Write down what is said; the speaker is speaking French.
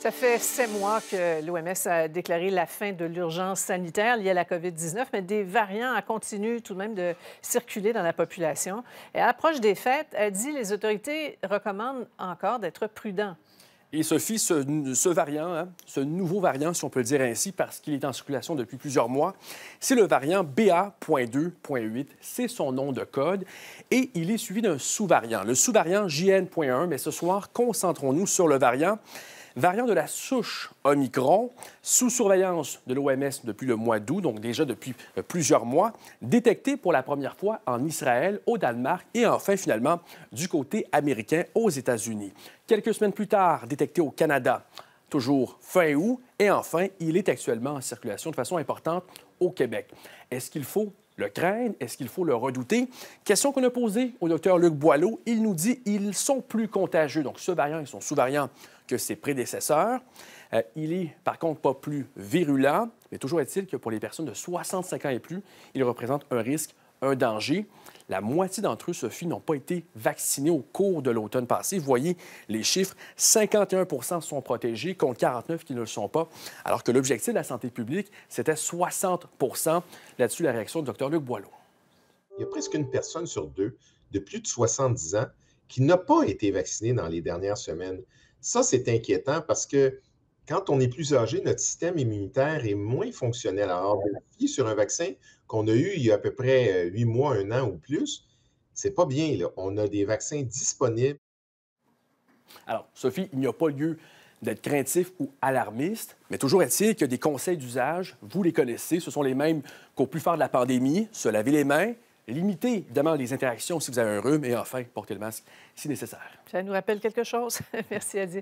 Ça fait sept mois que l'OMS a déclaré la fin de l'urgence sanitaire liée à la COVID-19, mais des variants continuent tout de même de circuler dans la population. Et à l'approche des fêtes, elle dit les autorités recommandent encore d'être prudents. Et Sophie, ce, variant, hein, ce nouveau variant, si on peut le dire ainsi, parce qu'il est en circulation depuis plusieurs mois, c'est le variant BA.2.8. C'est son nom de code. Et il est suivi d'un sous-variant, le sous-variant JN.1. Mais ce soir, concentrons-nous sur le variant variant de la souche Omicron, sous surveillance de l'OMS depuis le mois d'août, donc déjà depuis euh, plusieurs mois, détecté pour la première fois en Israël, au Danemark et enfin finalement du côté américain aux États-Unis. Quelques semaines plus tard, détecté au Canada, toujours fin août, et enfin, il est actuellement en circulation de façon importante au Québec. Est-ce qu'il faut le craindre? Est-ce qu'il faut le redouter? Question qu'on a posée au docteur Luc Boileau. Il nous dit qu'ils sont plus contagieux, donc ce variant et sont sous-variant, que ses prédécesseurs. Euh, il est, par contre, pas plus virulent, mais toujours est-il que pour les personnes de 65 ans et plus, il représente un risque, un danger. La moitié d'entre eux, Sophie, n'ont pas été vaccinés au cours de l'automne passé. Vous voyez les chiffres, 51 sont protégés contre 49 qui ne le sont pas, alors que l'objectif de la santé publique, c'était 60 Là-dessus, la réaction du Dr Luc Boileau. Il y a presque une personne sur deux de plus de 70 ans qui n'a pas été vaccinée dans les dernières semaines. Ça, c'est inquiétant parce que quand on est plus âgé, notre système immunitaire est moins fonctionnel. Alors, sur un vaccin qu'on a eu il y a à peu près euh, huit mois, un an ou plus, c'est pas bien. Là. On a des vaccins disponibles. Alors, Sophie, il n'y a pas lieu d'être craintif ou alarmiste, mais toujours est-il que des conseils d'usage, vous les connaissez, ce sont les mêmes qu'au plus fort de la pandémie, se laver les mains, limiter évidemment les interactions si vous avez un rhume et enfin porter le masque si nécessaire. Ça nous rappelle quelque chose. Merci Adi.